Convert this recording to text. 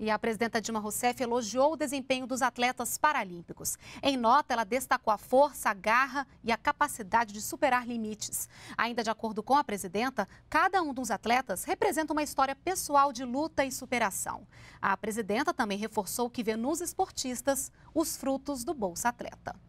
E a presidenta Dilma Rousseff elogiou o desempenho dos atletas paralímpicos. Em nota, ela destacou a força, a garra e a capacidade de superar limites. Ainda de acordo com a presidenta, cada um dos atletas representa uma história pessoal de luta e superação. A presidenta também reforçou que vê nos esportistas os frutos do Bolsa Atleta.